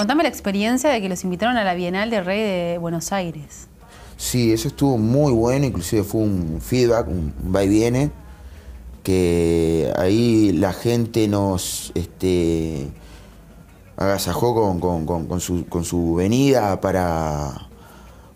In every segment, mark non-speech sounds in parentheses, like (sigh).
Contame la experiencia de que los invitaron a la Bienal de Rey de Buenos Aires. Sí, eso estuvo muy bueno, inclusive fue un feedback, un va y viene, que ahí la gente nos este, agasajó con, su venida para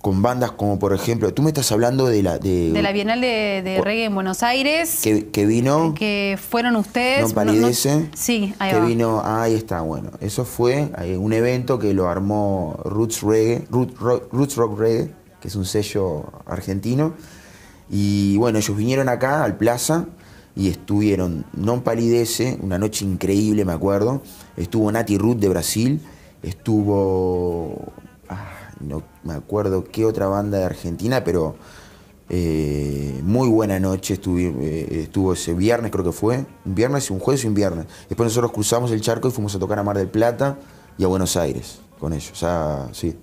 con bandas como por ejemplo, tú me estás hablando de la... De, la Bienal de, reggae en Buenos Aires. Que, vino... Que fueron ustedes... No palidece. sí, ahí Que vino, ahí está, bueno. Eso fue eh, un evento que lo armó Roots Reggae, Rock, Reggae, que es un sello argentino. Y bueno, ellos vinieron acá al Plaza y estuvieron no Palidece, una noche increíble, me acuerdo. Estuvo Nati Root de Brasil, estuvo... Ah, no me acuerdo qué otra banda de Argentina, pero eh, muy buena noche eh, estuvo, ese viernes, creo que fue, un viernes, un jueves y un viernes. Después nosotros cruzamos el charco y fuimos a tocar a Mar del Plata y a Buenos Aires con ellos, o sea, sí.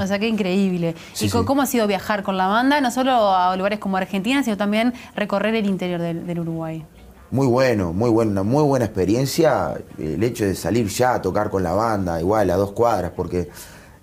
O sea, qué increíble. (laughs) ¿Y cómo ha sido viajar con la banda, no solo a lugares como Argentina, sino también recorrer el interior del, Uruguay? Muy bueno, muy buena una muy buena experiencia. El hecho de salir ya a tocar con la banda, igual a dos cuadras, porque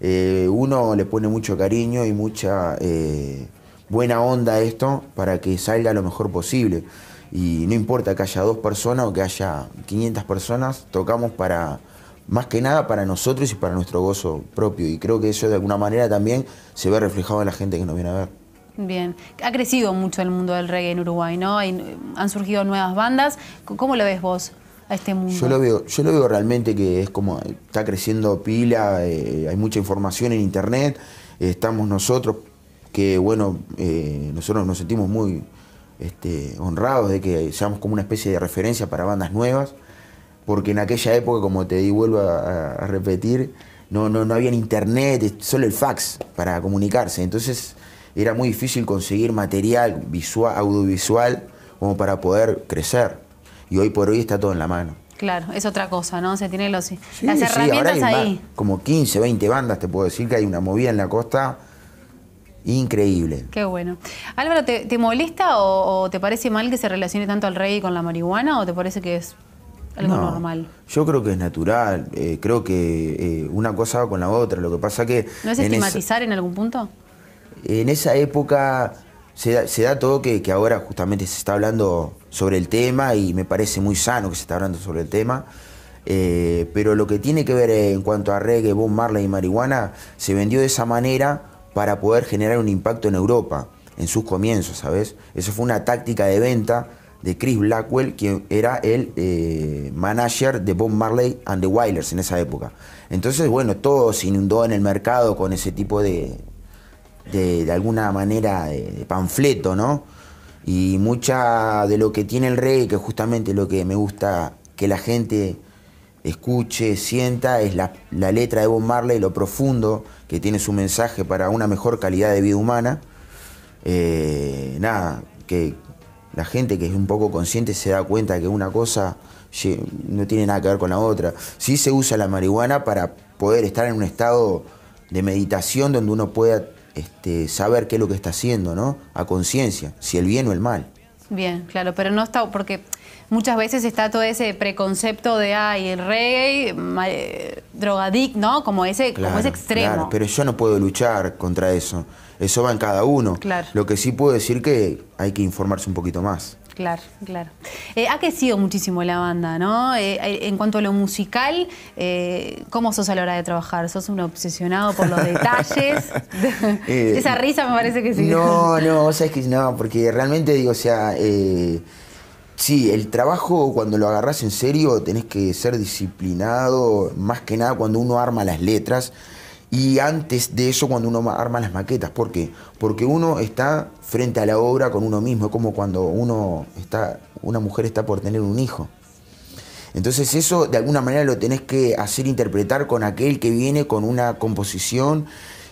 eh, uno le pone mucho cariño y mucha eh, buena onda a esto para que salga lo mejor posible. Y no importa que haya dos personas o que haya 500 personas, tocamos para, más que nada para nosotros y para nuestro gozo propio. Y creo que eso de alguna manera también se ve reflejado en la gente que nos viene a ver. Bien, ha crecido mucho el mundo del reggae en Uruguay, ¿no? han surgido nuevas bandas. ¿Cómo lo ves vos? Este yo lo veo, yo lo veo realmente que es como, está creciendo pila, eh, hay mucha información en internet, estamos nosotros, que bueno, eh, nosotros nos sentimos muy este, honrados de que seamos como una especie de referencia para bandas nuevas, porque en aquella época, como te di, vuelvo a, repetir, no, no, había internet, solo el fax para comunicarse. Entonces era muy difícil conseguir material audiovisual como para poder crecer y hoy por hoy está todo en la mano. Claro, es otra cosa, ¿no? Se tiene los, las ahí. Como 15, 20 bandas, te puedo decir que hay una movida en la costa increíble. Qué bueno. Álvaro, ¿te, molesta o, te parece mal que se relacione tanto al rey con la marihuana o te parece que es algo normal? Yo creo que es natural, eh, creo que eh, una cosa va con la otra, lo que pasa que... ¿No es estigmatizar en algún punto? En esa época se da, todo que, ahora justamente se está hablando sobre el tema y me parece muy sano que se está hablando sobre el tema. Eh, pero lo que tiene que ver en cuanto a reggae, Bob Marley y marihuana, se vendió de esa manera para poder generar un impacto en Europa, en sus comienzos, ¿sabes? Eso fue una táctica de venta de Chris Blackwell, quien era el eh, manager de Bob Marley and the Wailers en esa época. Entonces, bueno, todo se inundó en el mercado con ese tipo de, de, alguna manera de, panfleto, ¿no? Y mucha de lo que tiene el rey que justamente lo que me gusta que la gente escuche, sienta, es la, letra de Bob Marley, lo profundo que tiene su mensaje para una mejor calidad de vida humana. Eh, nada, que la gente que es un poco consciente se da cuenta que una cosa no tiene nada que ver con la otra. Sí se usa la marihuana para poder estar en un estado de meditación donde uno pueda este, saber qué es lo que está haciendo, ¿no? A conciencia, si el bien o el mal. Bien, claro, pero no está, porque muchas veces está todo ese preconcepto de, ay, el rey eh, ¿no? Como ese, como extremo. Claro, pero yo no puedo luchar contra eso. Eso va en cada uno. Claro. Lo que sí puedo decir que hay que informarse un poquito más. Claro, claro. Eh, ha crecido muchísimo la banda, ¿no? Eh, eh, en cuanto a lo musical, ¿cómo sos a la hora de trabajar? ¿Sos un obsesionado por los detalles? (laughs) Esa risa me parece que sí. No, no, sabes que no, porque realmente digo, o sea, sí, el trabajo cuando lo agarras en serio tenés que ser disciplinado, más que nada cuando uno arma las letras y antes de eso cuando uno arma las maquetas. ¿Por qué? Porque uno está frente a la obra con uno mismo, es como cuando uno está, una mujer está por tener un hijo. Entonces eso de alguna manera lo tenés que hacer interpretar con aquel que viene con una composición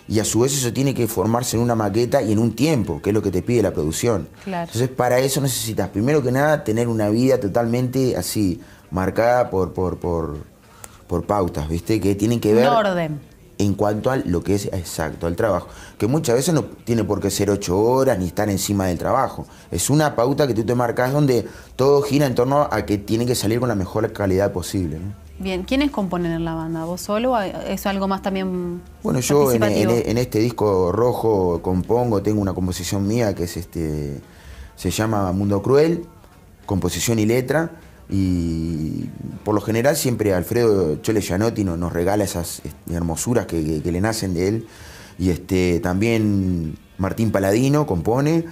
y a su vez eso tiene que formarse en una maqueta y en un tiempo, que es lo que te pide la producción. Entonces para eso necesitas, primero que nada, tener una vida totalmente así, marcada por, por, pautas, ¿viste? Que tienen que ver... el orden en cuanto a lo que es exacto, al trabajo, que muchas veces no tiene por qué ser ocho horas ni estar encima del trabajo. Es una pauta que tú te marcas donde todo gira en torno a que tiene que salir con la mejor calidad posible. Bien, ¿quiénes componen en la banda? ¿Vos solo o es algo más también Bueno, yo en, e, e, en, este disco rojo compongo, tengo una composición mía que es este se llama Mundo Cruel, composición y letra, y por lo general siempre Alfredo Chole Gianotti nos, regala esas este, hermosuras que, le nacen de él. Y este, también Martín Paladino compone.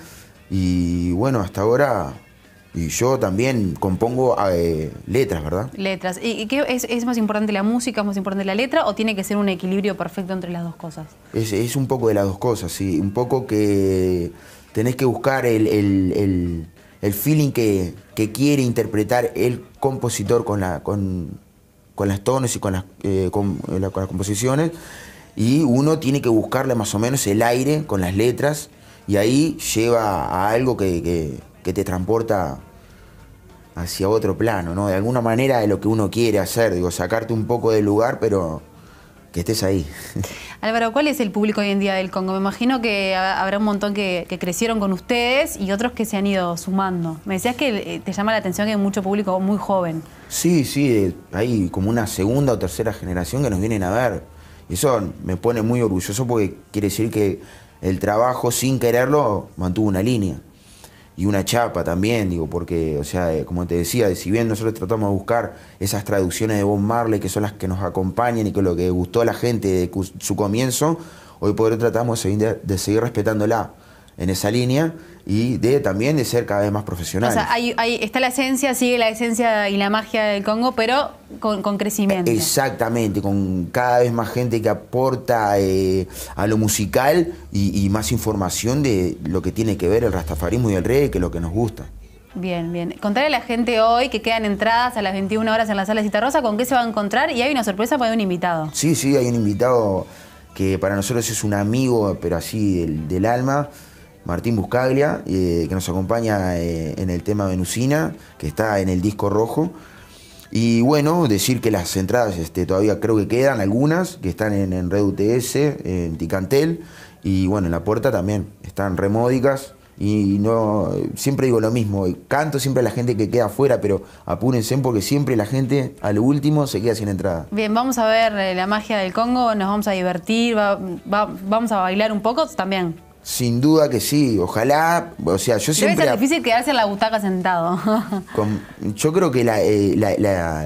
Y bueno, hasta ahora y yo también compongo ah, eh, letras, ¿verdad? Letras. ¿Y, qué es, más importante la música, es más importante la letra o tiene que ser un equilibrio perfecto entre las dos cosas? Es, es un poco de las dos cosas, sí. Un poco que tenés que buscar el, el feeling que, quiere interpretar el compositor con, la, con, con las tonos y con las, eh, eh, las composiciones. Y uno tiene que buscarle más o menos el aire con las letras y ahí lleva a algo que, te transporta hacia otro plano, ¿no? De alguna manera de lo que uno quiere hacer, digo, sacarte un poco del lugar, pero que estés ahí. Álvaro, ¿cuál es el público hoy en día del Congo? Me imagino que habrá un montón que, crecieron con ustedes y otros que se han ido sumando. Me decías que eh, te llama la atención que hay mucho público muy joven. Sí, sí, eh, hay como una segunda o tercera generación que nos vienen a ver. Eso me pone muy orgulloso porque quiere decir que el trabajo, sin quererlo, mantuvo una línea y una chapa también, digo, porque, o sea, eh, como te decía, si bien nosotros tratamos de buscar esas traducciones de Bob Marley que son las que nos acompañan y que lo que gustó a la gente de su comienzo, hoy por hoy tratamos de seguir, de seguir respetándola en esa línea y debe también de ser cada vez más profesional. O sea, hay, está la esencia, sigue la esencia y la magia del Congo, pero con, crecimiento. Exactamente, con cada vez más gente que aporta eh, a lo musical y, más información de lo que tiene que ver el rastafarismo y el rey, que es lo que nos gusta. Bien, bien. Contarle a la gente hoy que quedan entradas a las 21 horas en la sala de Cita Rosa, con qué se va a encontrar y hay una sorpresa para un invitado. Sí, sí, hay un invitado que para nosotros es un amigo, pero así del alma Martín Buscaglia, eh, que nos acompaña eh, en el tema Venusina, que está en el disco rojo. Y bueno, decir que las entradas este, todavía creo que quedan algunas, que están en, Red UTS, en Ticantel, y bueno, en La Puerta también, están remódicas. Y no siempre digo lo mismo, canto siempre a la gente que queda afuera, pero apúrense porque siempre la gente al último se queda sin entrada. Bien, vamos a ver eh, la magia del Congo, nos vamos a divertir, vamos a bailar un poco también. Sin duda que sí, ojalá, o sea, yo siempre... difícil quedarse en la butaca sentado. (laughs) yo creo que eh,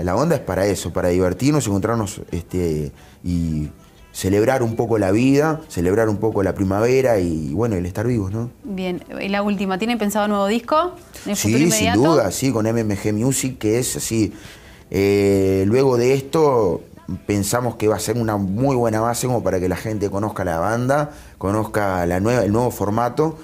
la, onda es para eso, para divertirnos, encontrarnos este, y celebrar un poco la vida, celebrar un poco la primavera y, bueno, el estar vivos, ¿no? Bien, y la última, ¿tienen pensado un nuevo disco? sí, sin duda, sí, con MMG Music, que es así. Eh, luego de esto pensamos que va a ser una muy buena base como para que la gente conozca la banda, conozca la nueva, el nuevo formato.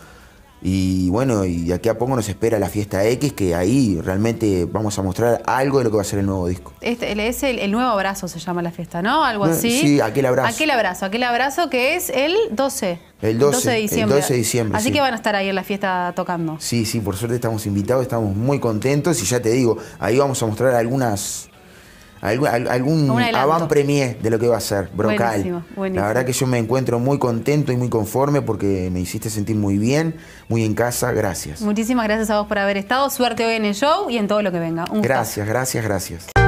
Y bueno, y de aquí a poco nos espera la fiesta X, que ahí realmente vamos a mostrar algo de lo que va a ser el nuevo disco. Este, es el, nuevo abrazo, se llama la fiesta, ¿no? Algo así. Sí, aquel abrazo. Aquel abrazo, aquel abrazo que es el 12. El 12, de diciembre. Así que van a estar ahí en la fiesta tocando. Sí, sí, por suerte estamos invitados, estamos muy contentos y ya te digo, ahí vamos a mostrar algunas algún, algún avant premier de lo que va a ser, Brocal. La verdad que yo me encuentro muy contento y muy conforme porque me hiciste sentir muy bien, muy en casa. Gracias. Muchísimas gracias a vos por haber estado. Suerte hoy en el show y en todo lo que venga. Un gracias, gracias, gracias.